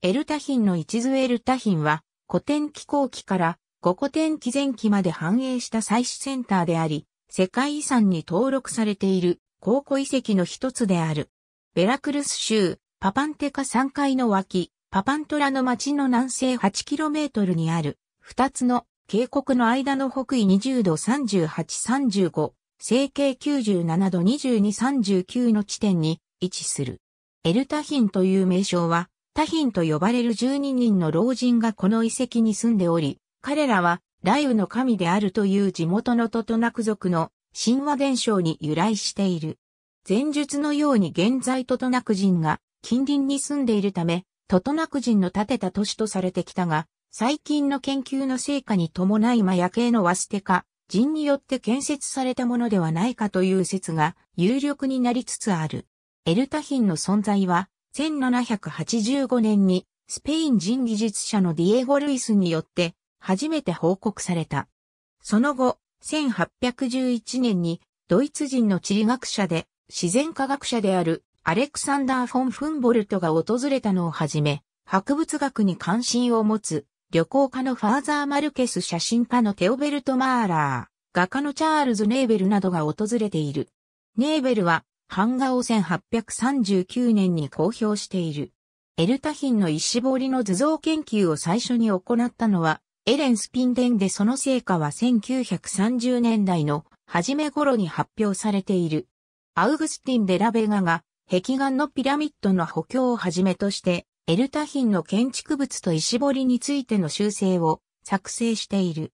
エルタヒンの一図エルタヒンは、古典気候期から古古典期前期まで繁栄した祭祀センターであり、世界遺産に登録されている考古遺跡の一つである。ベラクルス州、パパンテカ3階の脇、パパントラの町の南西 8km にある、二つの渓谷の間の北緯20度3835、西経97度2239の地点に位置する。エルタヒンという名称は、タヒンと呼ばれる12人の老人がこの遺跡に住んでおり、彼らは雷雨の神であるという地元のトトナク族の神話伝承に由来している。前述のように現在トトナク人が近隣に住んでいるため、トトナク人の建てた都市とされてきたが、最近の研究の成果に伴いマヤ系のワステカ人によって建設されたものではないかという説が有力になりつつある。エルタヒンの存在は1785年にスペイン人技術者のディエゴ・ルイスによって初めて報告された。その後、1811年にドイツ人の地理学者で自然科学者であるアレクサンダー・フォン・フンボルトが訪れたのをはじめ、博物学に関心を持つ旅行家のファーザー・マルケス写真家のテオベルト・マーラー、画家のチャールズ・ネーベルなどが訪れている。ネーベルは版画を1839年に公表している。エルタヒンの石彫りの図像研究を最初に行ったのは、エレン・スピンデンでその成果は1930年代の初め頃に発表されている。アウグスティン・デラベガが壁画のピラミッドの補強をはじめとして、エルタヒンの建築物と石彫りについての修正を作成している。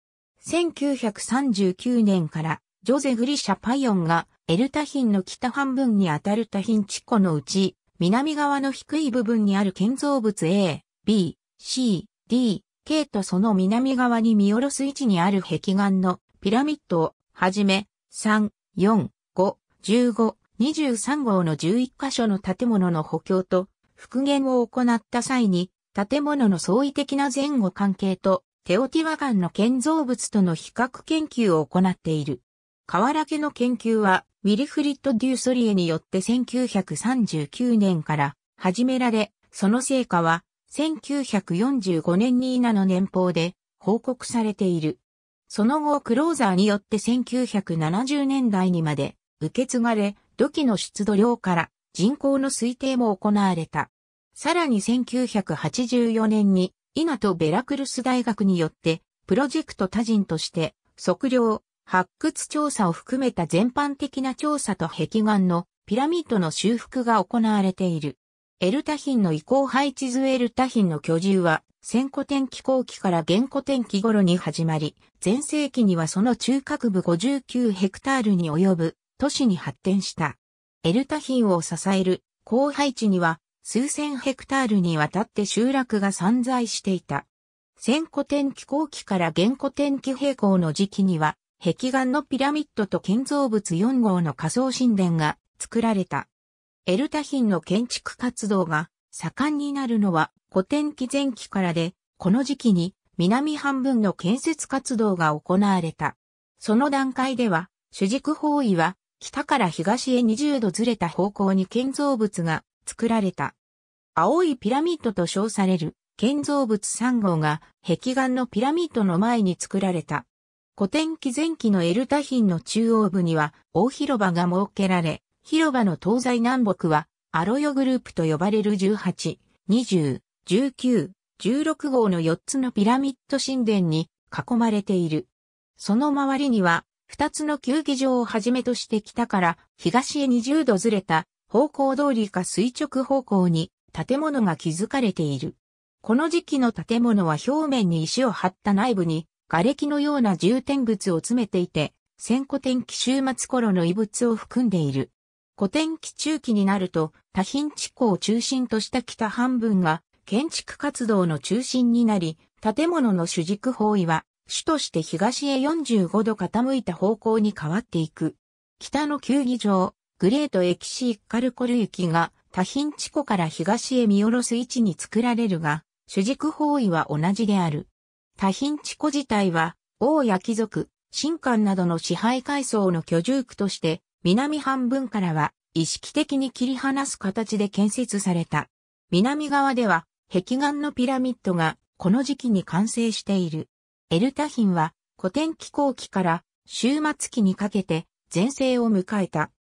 1939年からジョゼ・グリシャ・パイオンがエルタヒンの北半分にあたるタヒン地湖のうち、南側の低い部分にある建造物 A、B、C、D、K とその南側に見下ろす位置にある壁岩のピラミッドをはじめ、3、4、5、15、23号の11箇所の建物の補強と復元を行った際に、建物の相違的な前後関係とテオティワガンの建造物との比較研究を行っている。河原家の研究はウィルフリッド・デューソリエによって1939年から始められ、その成果は1945年にイナの年報で報告されている。その後、クローザーによって1970年代にまで受け継がれ、土器の出土量から人口の推定も行われた。さらに1984年に、イナとベラクルス大学によって、プロジェクト他人として、測量、発掘調査を含めた全般的な調査と壁岩のピラミッドの修復が行われている。エルタヒンの移行配置図エルタヒンの居住は、先古天気後期から現古天気頃に始まり、前世紀にはその中核部59ヘクタールに及ぶ都市に発展した。エルタヒンを支える後配置には、数千ヘクタールにわたって集落が散在していた。先古天気後期から現古天気平行の時期には、壁岩のピラミッドと建造物4号の仮想神殿が作られた。エルタヒンの建築活動が盛んになるのは古典期前期からで、この時期に南半分の建設活動が行われた。その段階では、主軸方位は北から東へ20度ずれた方向に建造物が作られた。青いピラミッドと称される建造物3号が壁岩のピラミッドの前に作られた。古典期前期のエルタヒンの中央部には大広場が設けられ、広場の東西南北はアロヨグループと呼ばれる18、20、19、16号の4つのピラミッド神殿に囲まれている。その周りには2つの球技場をはじめとして北から東へ20度ずれた方向通りか垂直方向に建物が築かれている。この時期の建物は表面に石を張った内部に瓦礫のような重点物を詰めていて、先古典期終末頃の遺物を含んでいる。古典期中期になると、多品地区を中心とした北半分が建築活動の中心になり、建物の主軸方位は、主として東へ45度傾いた方向に変わっていく。北の球技場、グレートエキシーカルコル行きが、多品地区から東へ見下ろす位置に作られるが、主軸方位は同じである。多品地湖自体は、王や貴族、神官などの支配階層の居住区として、南半分からは意識的に切り離す形で建設された。南側では壁岩のピラミッドがこの時期に完成している。エルタヒンは古典気候期から終末期にかけて全盛を迎えた。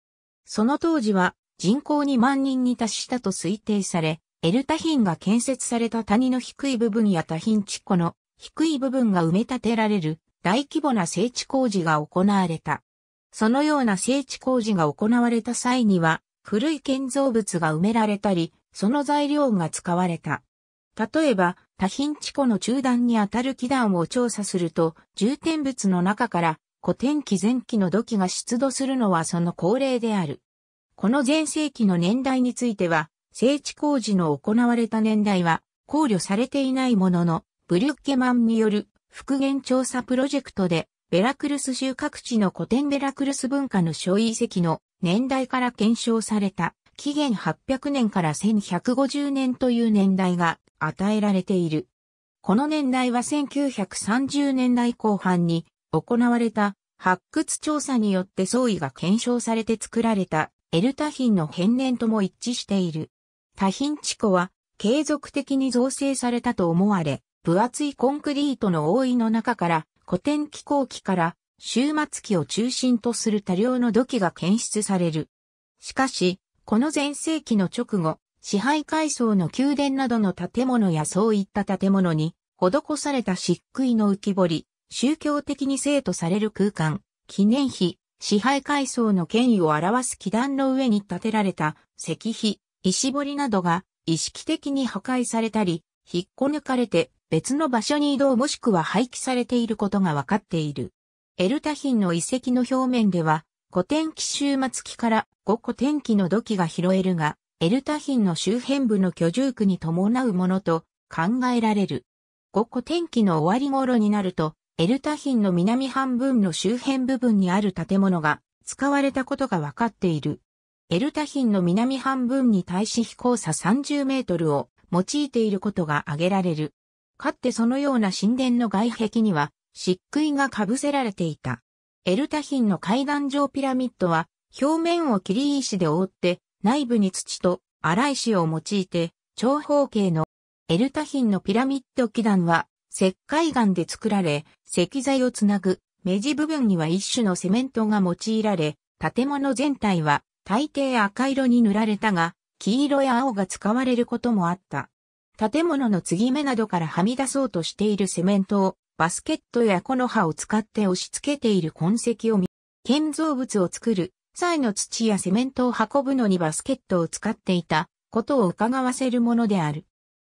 その当時は人口2万人に達したと推定され、エルタヒンが建設された谷の低い部分やタヒン地湖の低い部分が埋め立てられる大規模な整地工事が行われた。そのような整地工事が行われた際には、古い建造物が埋められたり、その材料が使われた。例えば、多品地庫の中段にあたる基段を調査すると、重点物の中から古典期前期の土器が出土するのはその恒例である。この前世紀の年代については、整地工事の行われた年代は考慮されていないものの、ブリュッケマンによる復元調査プロジェクトで、ベラクルス州各地の古典ベラクルス文化の小遺跡の年代から検証された、紀元800年から1150年という年代が与えられている。この年代は1930年代後半に行われた発掘調査によって相違が検証されて作られたエルタヒンの変年とも一致している。タヒン地湖は継続的に造成されたと思われ、分厚いコンクリートの覆いの中から古典気候期から終末期を中心とする多量の土器が検出される。しかし、この前世紀の直後、支配階層の宮殿などの建物やそういった建物に施された漆喰の浮き彫り、宗教的に生とされる空間、記念碑、支配階層の権威を表す基壇の上に建てられた石碑、石彫りなどが意識的に破壊されたり、引っこ抜かれて別の場所に移動もしくは廃棄されていることが分かっている。エルタヒンの遺跡の表面では、古典期終末期から5古典期の土器が拾えるが、エルタヒンの周辺部の居住区に伴うものと考えられる。5古典期の終わり頃になると、エルタヒンの南半分の周辺部分にある建物が使われたことが分かっている。エルタヒンの南半分に対し飛行差30メートルを用いていることが挙げられる。かってそのような神殿の外壁には漆喰が被せられていた。エルタヒンの階段状ピラミッドは表面を切り石で覆って内部に土と荒石を用いて長方形のエルタヒンのピラミッド基壇は石灰岩で作られ石材をつなぐ目地部分には一種のセメントが用いられ建物全体は大抵赤色に塗られたが黄色や青が使われることもあった。建物の継ぎ目などからはみ出そうとしているセメントをバスケットや木の葉を使って押し付けている痕跡を見、建造物を作る際の土やセメントを運ぶのにバスケットを使っていたことを伺わせるものである。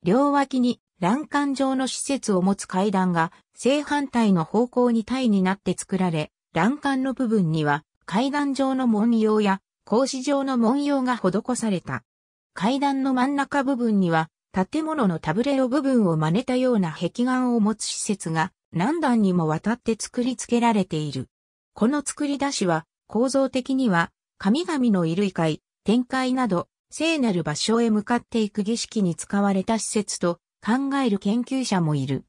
両脇に欄干状の施設を持つ階段が正反対の方向に体になって作られ、欄干の部分には階段状の文様や格子状の文様が施された。階段の真ん中部分には、建物のタブレオ部分を真似たような壁眼を持つ施設が何段にもわたって作り付けられている。この作り出しは構造的には神々の衣類会、展開など聖なる場所へ向かっていく儀式に使われた施設と考える研究者もいる。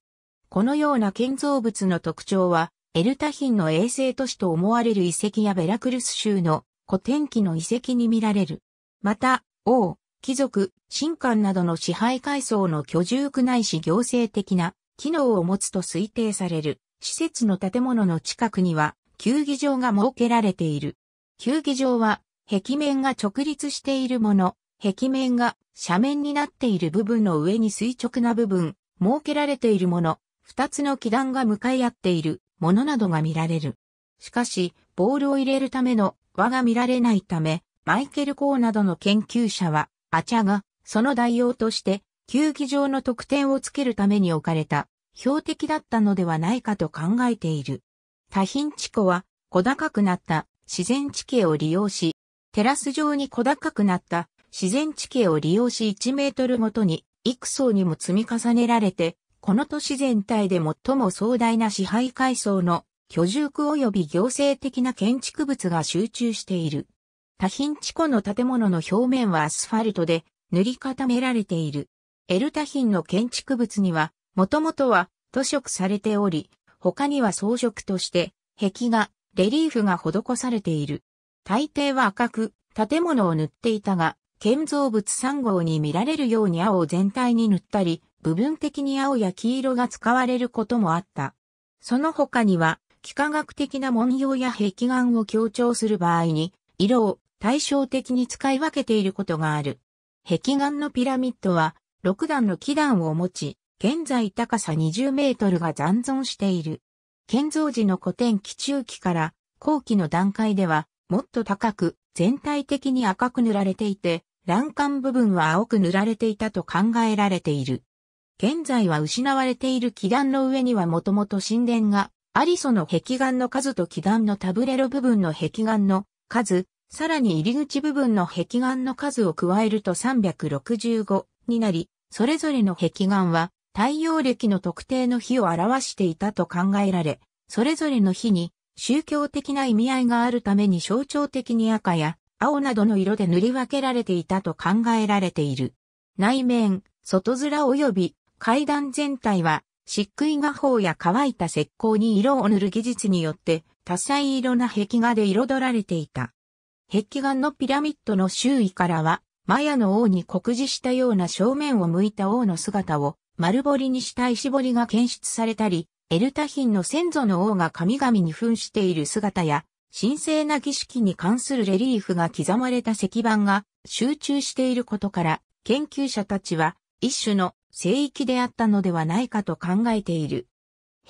このような建造物の特徴はエルタヒンの衛星都市と思われる遺跡やベラクルス州の古典期の遺跡に見られる。また、王、貴族、神官などの支配階層の居住区内し行政的な機能を持つと推定される施設の建物の近くには球技場が設けられている。球技場は壁面が直立しているもの、壁面が斜面になっている部分の上に垂直な部分、設けられているもの、二つの基段が向かい合っているものなどが見られる。しかし、ボールを入れるための輪が見られないため、マイケル・コーなどの研究者は、アチャが、その代用として、球技場の得点をつけるために置かれた、標的だったのではないかと考えている。多品地庫は、小高くなった自然地形を利用し、テラス上に小高くなった自然地形を利用し1メートルごとに、幾層にも積み重ねられて、この都市全体で最も壮大な支配階層の居住区及び行政的な建築物が集中している。多品地庫の建物の表面はアスファルトで塗り固められている。エルタヒンの建築物には、もともとは塗色されており、他には装飾として、壁画、レリーフが施されている。大抵は赤く、建物を塗っていたが、建造物3号に見られるように青を全体に塗ったり、部分的に青や黄色が使われることもあった。その他には、幾何学的な文様や壁眼を強調する場合に、色を、対照的に使い分けていることがある。壁岩のピラミッドは6段の基段を持ち、現在高さ20メートルが残存している。建造時の古典期中期から後期の段階ではもっと高く全体的に赤く塗られていて、欄干部分は青く塗られていたと考えられている。現在は失われている基段の上にはもともと神殿が、アリソの壁岩の数と基段のタブレロ部分の壁岩の数、さらに入り口部分の壁岩の数を加えると365になり、それぞれの壁岩は太陽暦の特定の日を表していたと考えられ、それぞれの日に宗教的な意味合いがあるために象徴的に赤や青などの色で塗り分けられていたと考えられている。内面、外面及び階段全体は漆喰画法や乾いた石膏に色を塗る技術によって多彩色な壁画で彩られていた。壁岩のピラミッドの周囲からは、マヤの王に酷似したような正面を向いた王の姿を丸彫りにした石彫りが検出されたり、エルタヒンの先祖の王が神々に扮している姿や、神聖な儀式に関するレリーフが刻まれた石板が集中していることから、研究者たちは一種の聖域であったのではないかと考えている。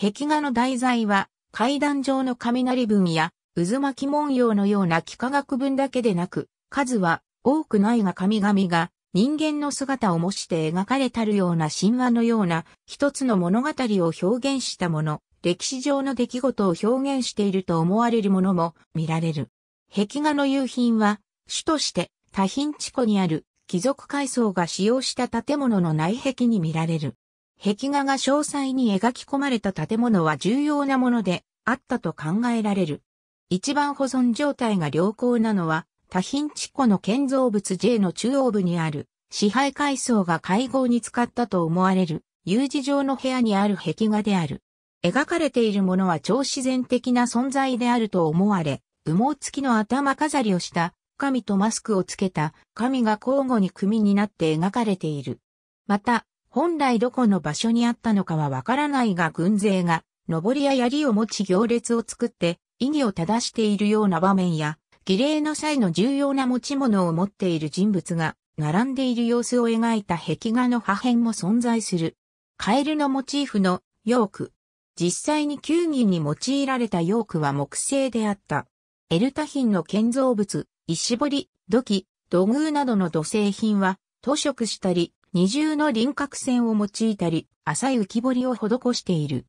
壁画の題材は階段状の雷文や渦巻き文様のような幾何学文だけでなく、数は多くないが神々が人間の姿を模して描かれたるような神話のような一つの物語を表現したもの、歴史上の出来事を表現していると思われるものも見られる。壁画の夕品は、主として多品地庫にある貴族階層が使用した建物の内壁に見られる。壁画が詳細に描き込まれた建物は重要なものであったと考えられる。一番保存状態が良好なのは、多品地庫の建造物 J の中央部にある、支配階層が会合に使ったと思われる、有事上の部屋にある壁画である。描かれているものは超自然的な存在であると思われ、羽毛付きの頭飾りをした神とマスクをつけた神が交互に組になって描かれている。また、本来どこの場所にあったのかはわからないが軍勢が、上りや槍を持ち行列を作って、意義を正しているような場面や、儀礼の際の重要な持ち物を持っている人物が、並んでいる様子を描いた壁画の破片も存在する。カエルのモチーフのヨーク。実際に球技に用いられたヨークは木製であった。エルタ品の建造物、石彫り、土器、土偶などの土製品は、塗色したり、二重の輪郭線を用いたり、浅い浮き彫りを施している。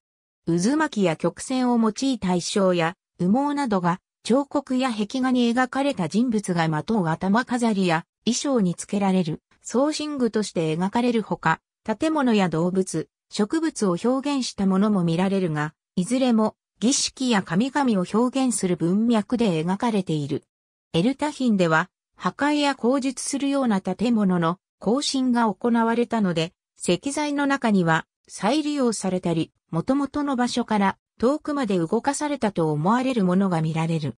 渦巻きや曲線を用いた衣装や、羽毛などが彫刻や壁画に描かれた人物がまとう頭飾りや衣装につけられる装身具として描かれるほか、建物や動物、植物を表現したものも見られるが、いずれも儀式や神々を表現する文脈で描かれている。エルタヒンでは、破壊や口述するような建物の更新が行われたので、石材の中には再利用されたり、元々の場所から遠くまで動かされたと思われるものが見られる。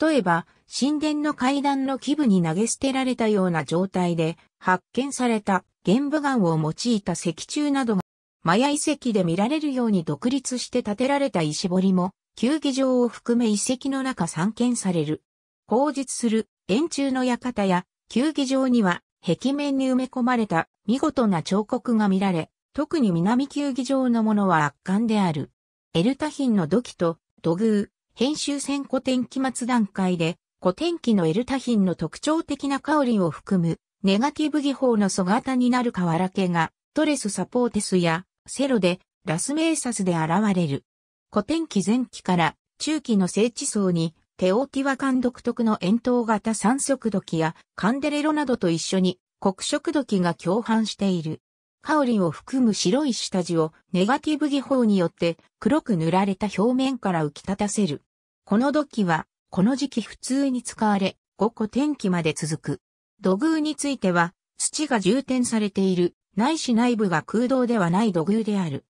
例えば、神殿の階段の基部に投げ捨てられたような状態で発見された玄武岩を用いた石柱などが、マヤ遺跡で見られるように独立して建てられた石彫りも、球技場を含め遺跡の中散見される。後述する円柱の館や球技場には壁面に埋め込まれた見事な彫刻が見られ、特に南球技場のものは圧巻である。エルタヒンの土器と土偶、編集線古典期末段階で、古典期のエルタヒンの特徴的な香りを含む、ネガティブ技法の素型になる瓦家が、トレスサポーテスや、セロで、ラスメーサスで現れる。古典期前期から中期の聖地層に、テオティワカン独特の円筒型三色土器やカンデレロなどと一緒に黒色土器が共犯している。香りを含む白い下地をネガティブ技法によって黒く塗られた表面から浮き立たせる。この土器は、この時期普通に使われ、5個天気まで続く。土偶については、土が充填されている、ないし内部が空洞ではない土偶である。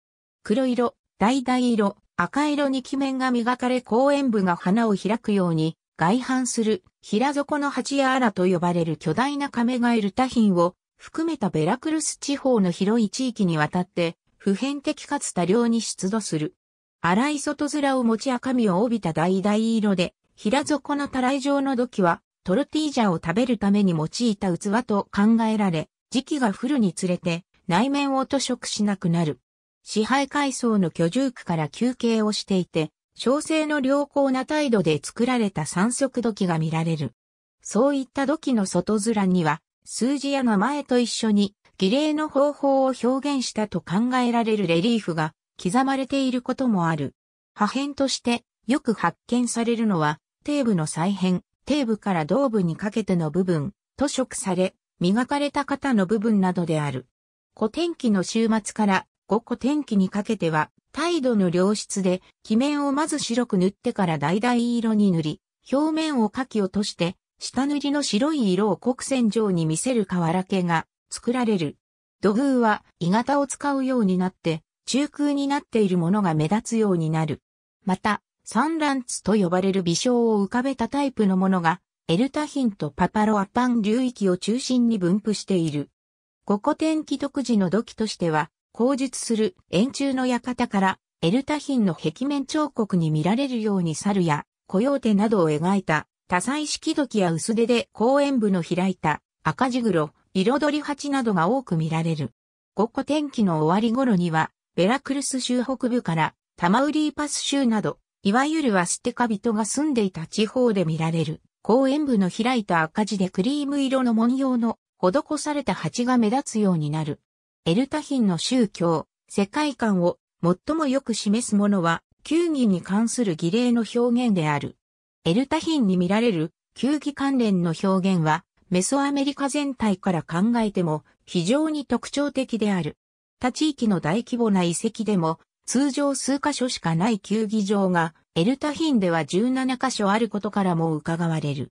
黒色、橙色、赤色に木面が磨かれ公園部が花を開くように、外反する、平底の蜂や荒と呼ばれる巨大な亀がいる多品を含めたベラクルス地方の広い地域にわたって、普遍的かつ多量に出土する。荒い外面を持ち赤みを帯びた橙色で、平底のたらい状の土器は、トルティージャを食べるために用いた器と考えられ、時期が降るにつれて、内面を塗色しなくなる。支配階層の居住区から休憩をしていて、小生の良好な態度で作られた三色土器が見られる。そういった土器の外面には、数字や名前と一緒に儀礼の方法を表現したと考えられるレリーフが刻まれていることもある。破片としてよく発見されるのは、底部の再編、底部から胴部にかけての部分、塗色され、磨かれた肩の部分などである。古典気の週末から五古天気にかけては、態度の良質で、木面をまず白く塗ってから橙色に塗り、表面を書き落として、下塗りの白い色を黒線状に見せる瓦系が作られる。土偶は、鋳型を使うようになって、中空になっているものが目立つようになる。また、サンランツと呼ばれる微小を浮かべたタイプのものが、エルタヒンとパパロアパン流域を中心に分布している。五古天気独自の土器としては、口述する円柱の館から、エルタヒンの壁面彫刻に見られるように猿や、コヨーテなどを描いた多彩式時や薄手で公園部の開いた赤地黒、彩り鉢などが多く見られる。午後天気の終わり頃には、ベラクルス州北部からタマウリーパス州など、いわゆるアステカ人が住んでいた地方で見られる。公園部の開いた赤字でクリーム色の文様の施された鉢が目立つようになる。エルタヒンの宗教、世界観を最もよく示すものは、球技に関する儀礼の表現である。エルタヒンに見られる球技関連の表現はメソアメリカ全体から考えても非常に特徴的である。他地域の大規模な遺跡でも通常数箇所しかない球技場がエルタヒンでは17箇所あることからも伺われる。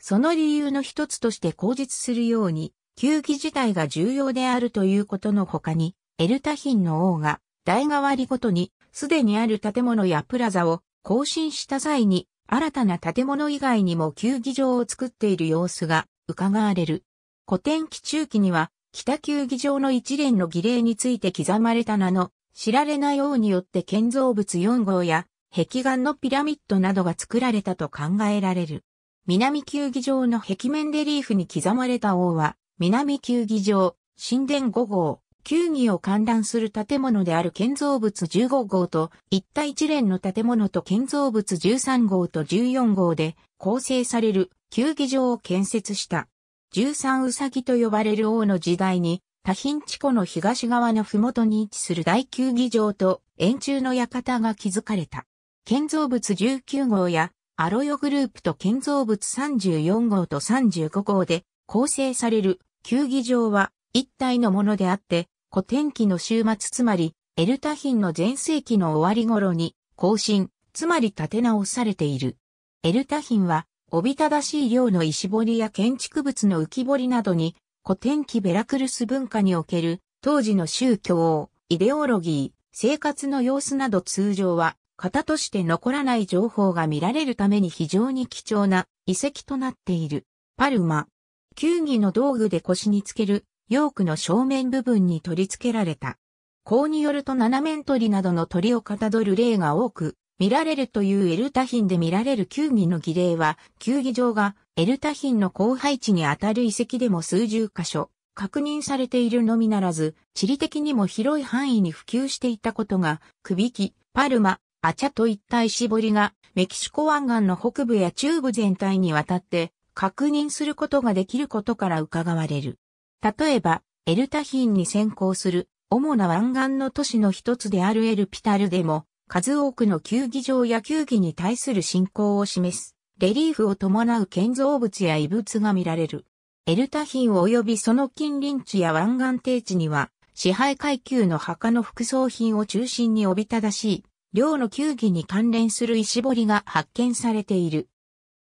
その理由の一つとして口実するように、球技自体が重要であるということの他に、エルタヒンの王が代替わりごとに、すでにある建物やプラザを更新した際に新たな建物以外にも球技場を作っている様子が伺われる。古典期中期には北球技場の一連の儀礼について刻まれた名の知られない王によって建造物4号や壁岩のピラミッドなどが作られたと考えられる。南球技場の壁面レリーフに刻まれた王は南球技場神殿5号球技を観覧する建物である建造物15号と、一体一連の建物と建造物13号と14号で構成される球技場を建設した。13うさぎと呼ばれる王の時代に、多品地湖の東側の麓に位置する大球技場と円柱の館が築かれた。建造物19号やアロヨグループと建造物34号と35号で構成される球技場は一体のものであって、古典期の終末つまり、エルタヒンの前世紀の終わり頃に、更新、つまり立て直されている。エルタヒンは、おびただしい量の石彫りや建築物の浮き彫りなどに、古典期ベラクルス文化における、当時の宗教、イデオロギー、生活の様子など通常は、型として残らない情報が見られるために非常に貴重な遺跡となっている。パルマ。球技の道具で腰につけるヨークの正面部分に取り付けられた。こうによると七面鳥などの鳥をかたどる例が多く、見られるというエルタヒンで見られる球技の儀礼は、球技場がエルタヒンの後配地にあたる遺跡でも数十箇所、確認されているのみならず、地理的にも広い範囲に普及していたことが、クビキ、パルマ、アチャといった石彫りが、メキシコ湾岸の北部や中部全体にわたって、確認することができることから伺われる。例えば、エルタヒンに先行する主な湾岸の都市の一つであるエルピタルでも、数多くの球技場や球技に対する信仰を示す、レリーフを伴う建造物や遺物が見られる。エルタヒン及びその近隣地や湾岸低地には、支配階級の墓の副葬品を中心におびただしい、寮の球技に関連する石彫りが発見されている。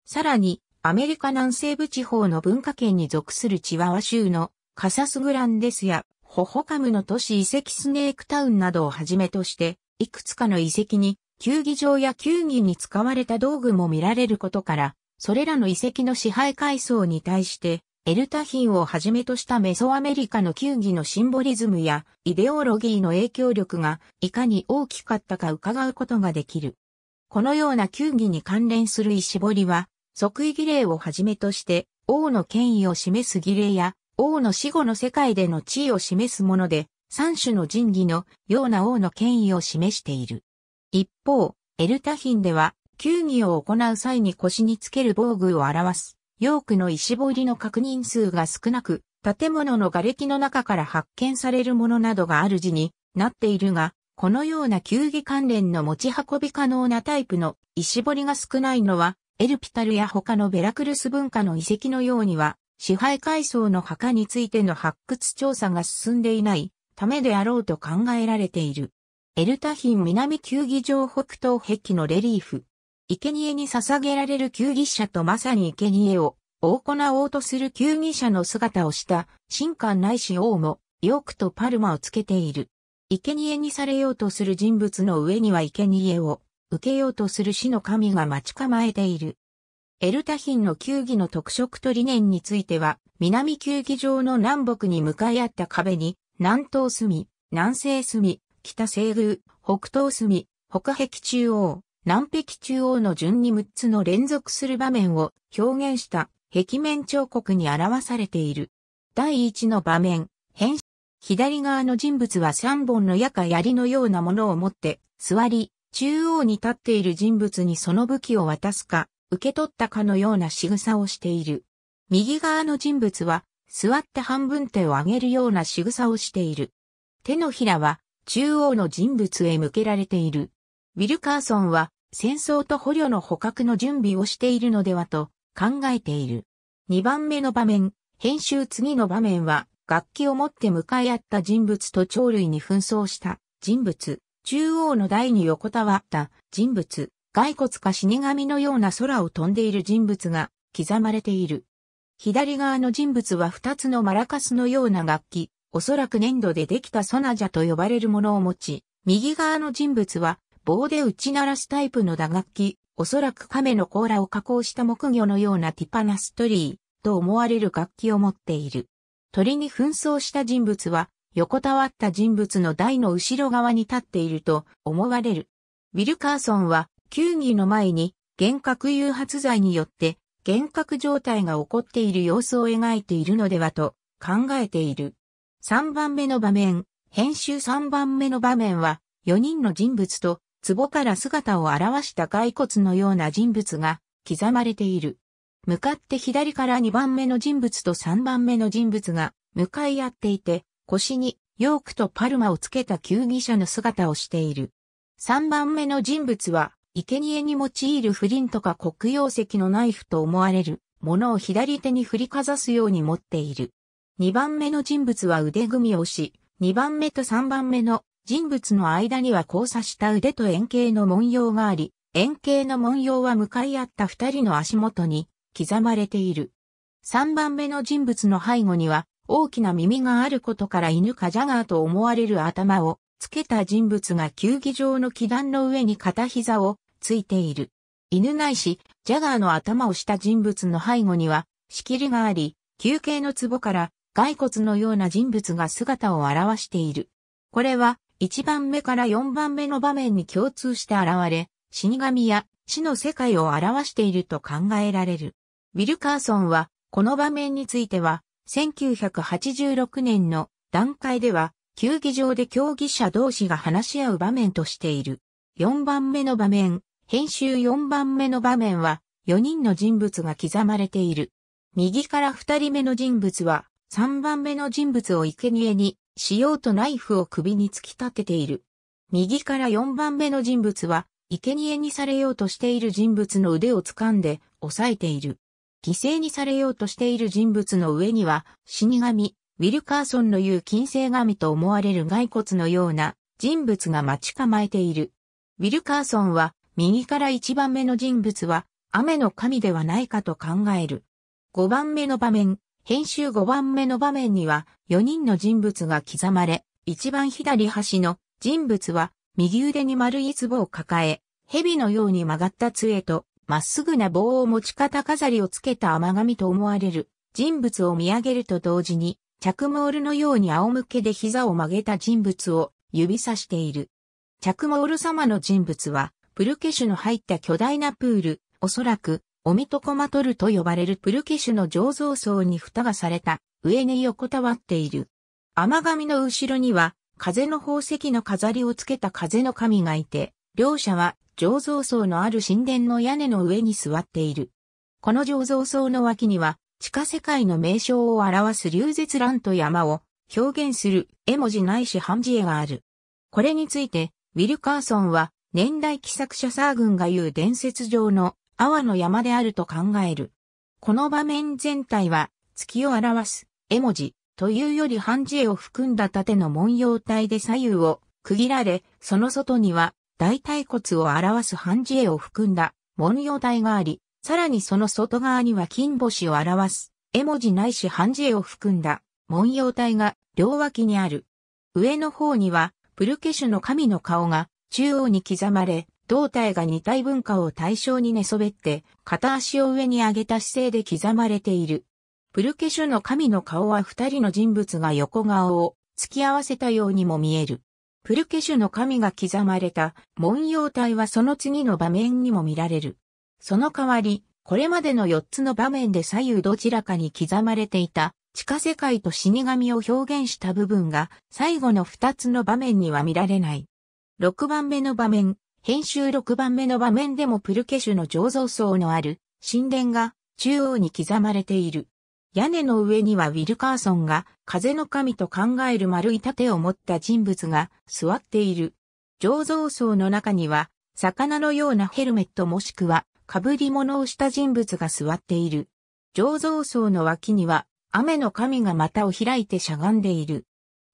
さらに、アメリカ南西部地方の文化圏に属するチワワ州のカサスグランデスやホホカムの都市遺跡スネークタウンなどをはじめとして、いくつかの遺跡に、球技場や球技に使われた道具も見られることから、それらの遺跡の支配階層に対して、エルタヒンをはじめとしたメソアメリカの球技のシンボリズムやイデオロギーの影響力がいかに大きかったか伺うことができる。このような球技に関連する石彫りは、即位儀礼をはじめとして、王の権威を示す儀礼や王の死後の世界での地位を示すもので、三種の神器のような王の権威を示している。一方、エルタヒンでは、球技を行う際に腰につける防具を表す、ヨークの石彫りの確認数が少なく、建物の瓦礫の中から発見されるものなどがある字になっているが、このような球技関連の持ち運び可能なタイプの石彫りが少ないのは、エルピタルや他のベラクルス文化の遺跡のようには支配階層の墓についての発掘調査が進んでいないためであろうと考えられている。エルタヒン南球技場北東壁のレリーフ。生贄に捧げられる球技者とまさに生贄を行おうとする球技者の姿をした新官内し王もヨークとパルマをつけている。生贄にされようとする人物の上には生贄を受けようとする死の神が待ち構えている。エルタヒンの球技の特色と理念については、南球技場の南北に向かい合った壁に、南東隅、南西隅、北西宮、北東隅、北壁中央、南壁中央の順に6つの連続する場面を表現した壁面彫刻に表されている。第1の場面、変左側の人物は3本の矢か槍のようなものを持って、座り、中央に立っている人物にその武器を渡すか、受け取ったかのような仕草をしている。右側の人物は、座って半分手を上げるような仕草をしている。手のひらは、中央の人物へ向けられている。ウィルカーソンは、戦争と捕虜の捕獲の準備をしているのではと考えている。2番目の場面、編集次の場面は、楽器を持って向かい合った人物と鳥類に紛争した人物、中央の台に横たわった人物、骸骨か死神のような空を飛んでいる人物が刻まれている。左側の人物は二つのマラカスのような楽器、おそらく粘土でできたソナジャと呼ばれるものを持ち、右側の人物は棒で打ち鳴らすタイプの打楽器、おそらく亀の甲羅を加工した木魚のようなティパナストリーと思われる楽器を持っている。鳥に紛争した人物は横たわった人物の台の後ろ側に立っていると思われる。ウィルカーソンは球技の前に幻覚誘発剤によって幻覚状態が起こっている様子を描いているのではと考えている。3番目の場面、編集3番目の場面は4人の人物と壺から姿を現した骸骨のような人物が刻まれている。向かって左から2番目の人物と3番目の人物が向かい合っていて腰にヨークとパルマをつけた球技者の姿をしている。3番目の人物は生贄に用いる不倫とか黒曜石のナイフと思われるものを左手に振りかざすように持っている。2番目の人物は腕組みをし、2番目と3番目の人物の間には交差した腕と円形の文様があり、円形の文様は向かい合った2人の足元に刻まれている。3番目の人物の背後には大きな耳があることから犬かジャガーと思われる頭をつけた人物が球技場の基壇の上に片膝をついている。犬ないし、ジャガーの頭をした人物の背後には、仕切りがあり、休憩の壺から骸骨のような人物が姿を現している。これは、1番目から4番目の場面に共通して現れ、死神や死の世界を表していると考えられる。ウィルカーソンは、この場面については、1986年の段階では、球技場で競技者同士が話し合う場面としている。4番目の場面、編集4番目の場面は、4人の人物が刻まれている。右から2人目の人物は、3番目の人物を生贄に、しようとナイフを首に突き立てている。右から4番目の人物は、生贄にされようとしている人物の腕を掴んで、押さえている。犠牲にされようとしている人物の上には、死神、ウィルカーソンの言う金星神と思われる骸骨のような人物が待ち構えている。ウィルカーソンは右から一番目の人物は、雨の神ではないかと考える。五番目の場面、編集五番目の場面には、四人の人物が刻まれ、一番左端の人物は、右腕に丸い壺を抱え、蛇のように曲がった杖と、まっすぐな棒を持ち方飾りをつけた甘神と思われる人物を見上げると同時に、着モールのように仰向けで膝を曲げた人物を指さしている。着モール様の人物は、プルケシュの入った巨大なプール、おそらく、オミトコマトルと呼ばれるプルケシュの醸造層に蓋がされた、上に横たわっている。甘神の後ろには、風の宝石の飾りをつけた風の神がいて、両者は醸造層のある神殿の屋根の上に座っている。この醸造層の脇には、地下世界の名称を表す流絶乱と山を表現する絵文字ないし半字絵がある。これについて、ウィルカーソンは、年代記作者サー軍が言う伝説上の阿波の山であると考える。この場面全体は月を表す絵文字というより半字絵を含んだ縦の文様体で左右を区切られ、その外には大腿骨を表す半字絵を含んだ文様体があり、さらにその外側には金星を表す絵文字ないし半字絵を含んだ文様体が両脇にある。上の方にはプルケシュの神の顔が中央に刻まれ、胴体が二体文化を対象に寝そべって、片足を上に上げた姿勢で刻まれている。プルケシュの神の顔は二人の人物が横顔を突き合わせたようにも見える。プルケシュの神が刻まれた文様体はその次の場面にも見られる。その代わり、これまでの4つの場面で左右どちらかに刻まれていた地下世界と死神を表現した部分が最後の2つの場面には見られない。6番目の場面、編集6番目の場面でもプルケシュの醸造層のある神殿が中央に刻まれている。屋根の上にはウィルカーソンが風の神と考える丸い盾を持った人物が座っている。醸造層の中には魚のようなヘルメットもしくは被り物をした人物が座っている。醸造層の脇には雨の神が股を開いてしゃがんでいる。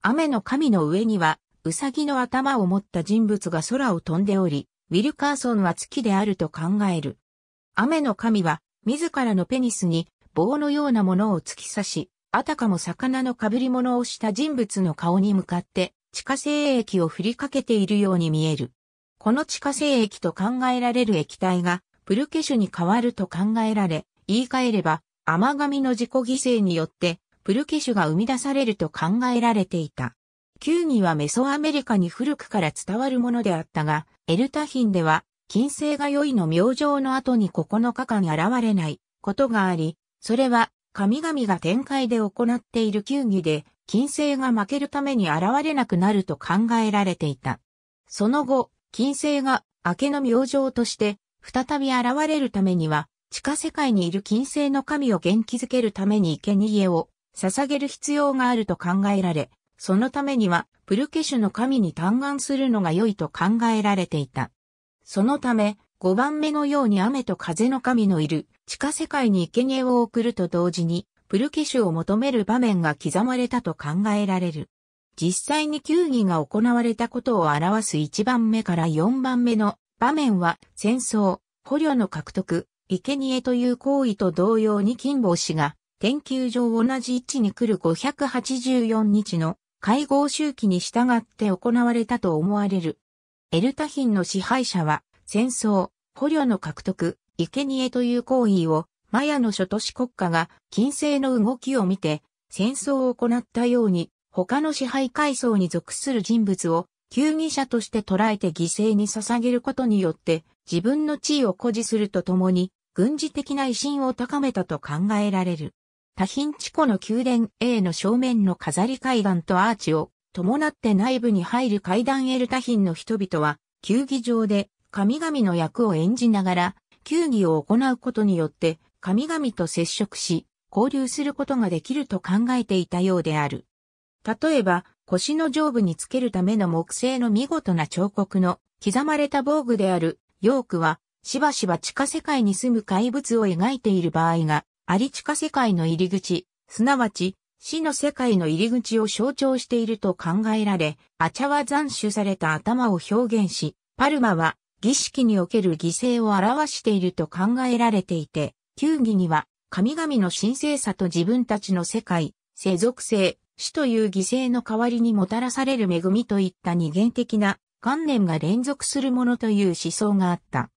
雨の神の上にはウサギの頭を持った人物が空を飛んでおり、ウィルカーソンは月であると考える。雨の神は、自らのペニスに棒のようなものを突き刺し、あたかも魚の被り物をした人物の顔に向かって、地下精液を振りかけているように見える。この地下精液と考えられる液体が、プルケシュに変わると考えられ、言い換えれば、甘神の自己犠牲によって、プルケシュが生み出されると考えられていた。球技はメソアメリカに古くから伝わるものであったが、エルタヒンでは、金星が良いの明星の後に9日間現れないことがあり、それは神々が展開で行っている球技で、金星が負けるために現れなくなると考えられていた。その後、金星が明けの明星として、再び現れるためには、地下世界にいる金星の神を元気づけるために生贄を捧げる必要があると考えられ、そのためには、プルケシュの神に嘆願するのが良いと考えられていた。そのため、5番目のように雨と風の神のいる地下世界に生贄を送ると同時に、プルケシュを求める場面が刻まれたと考えられる。実際に球技が行われたことを表す1番目から4番目の場面は戦争、捕虜の獲得、生贄という行為と同様に金坊氏が天球上同じ位置に来る584日の会合周期に従って行われたと思われる。エルタヒンの支配者は、戦争、捕虜の獲得、生贄という行為を、マヤの諸都市国家が金星の動きを見て、戦争を行ったように、他の支配階層に属する人物を、救義者として捉えて犠牲に捧げることによって、自分の地位を誇示するとともに、軍事的な威信を高めたと考えられる。多品地庫の宮殿 A の正面の飾り階段とアーチを伴って内部に入る階段 L 多品の人々は、球技場で神々の役を演じながら、球技を行うことによって神々と接触し、交流することができると考えていたようである。例えば、腰の上部につけるための木製の見事な彫刻の刻まれた防具であるヨークは、しばしば地下世界に住む怪物を描いている場合があり地下世界の入り口、すなわち、死の世界の入り口を象徴していると考えられ、アチャは斬首された頭を表現し、パルマは儀式における犠牲を表していると考えられていて、球技には神々の神聖さと自分たちの世界、世俗性、死という犠牲の代わりにもたらされる恵みといった二元的な観念が連続するものという思想があった。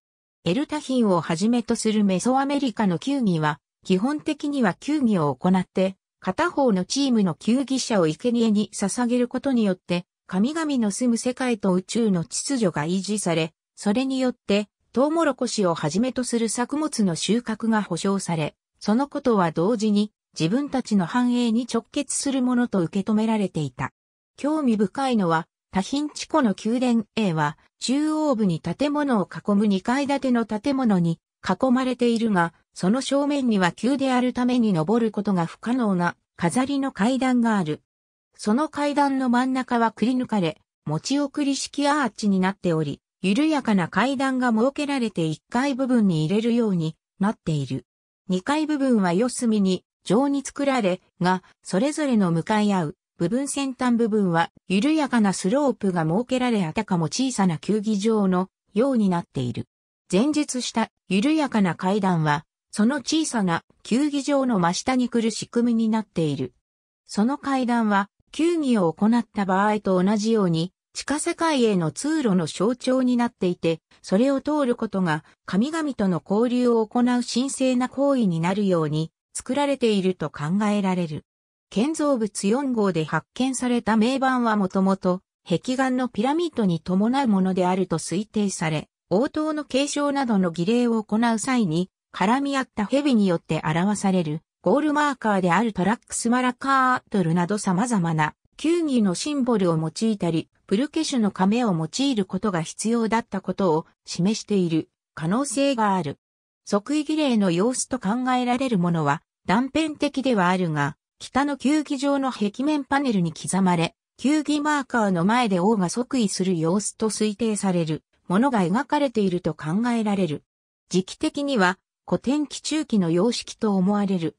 エルタヒンをはじめとするメソアメリカの球技は、基本的には球技を行って、片方のチームの球技者を生贄に捧げることによって、神々の住む世界と宇宙の秩序が維持され、それによって、トウモロコシをはじめとする作物の収穫が保障され、そのことは同時に自分たちの繁栄に直結するものと受け止められていた。興味深いのは、多品地庫の宮殿 A は、中央部に建物を囲む2階建ての建物に、囲まれているが、その正面には急であるために登ることが不可能な飾りの階段がある。その階段の真ん中はくり抜かれ、持ち送り式アーチになっており、緩やかな階段が設けられて1階部分に入れるようになっている。2階部分は四隅に上に作られ、が、それぞれの向かい合う部分先端部分は緩やかなスロープが設けられあたかも小さな球技場のようになっている。前述した緩やかな階段は、その小さな球技場の真下に来る仕組みになっている。その階段は、球技を行った場合と同じように、地下世界への通路の象徴になっていて、それを通ることが神々との交流を行う神聖な行為になるように作られていると考えられる。建造物4号で発見された名板はもともと壁岩のピラミッドに伴うものであると推定され、応答の継承などの儀礼を行う際に、絡み合った蛇によって表される、ゴールマーカーであるトラックスマラカートルなど様々な球技のシンボルを用いたり、プルケシュの亀を用いることが必要だったことを示している可能性がある。即位儀礼の様子と考えられるものは断片的ではあるが、北の球技場の壁面パネルに刻まれ、球技マーカーの前で王が即位する様子と推定されるものが描かれていると考えられる。時期的には古典期中期の様式と思われる。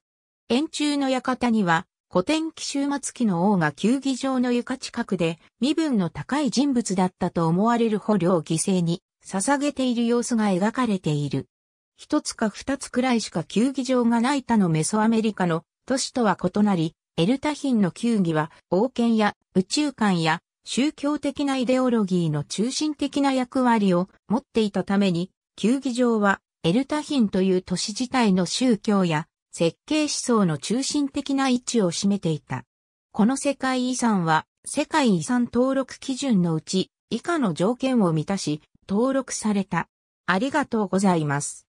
円柱の館には古典期終末期の王が球技場の床近くで身分の高い人物だったと思われる捕虜を犠牲に捧げている様子が描かれている。一つか二つくらいしか球技場がない他のメソアメリカの都市とは異なり、エルタヒンの球技は王権や宇宙観や宗教的なイデオロギーの中心的な役割を持っていたために、球技場はエルタヒンという都市自体の宗教や設計思想の中心的な位置を占めていた。この世界遺産は世界遺産登録基準のうち以下の条件を満たし登録された。ありがとうございます。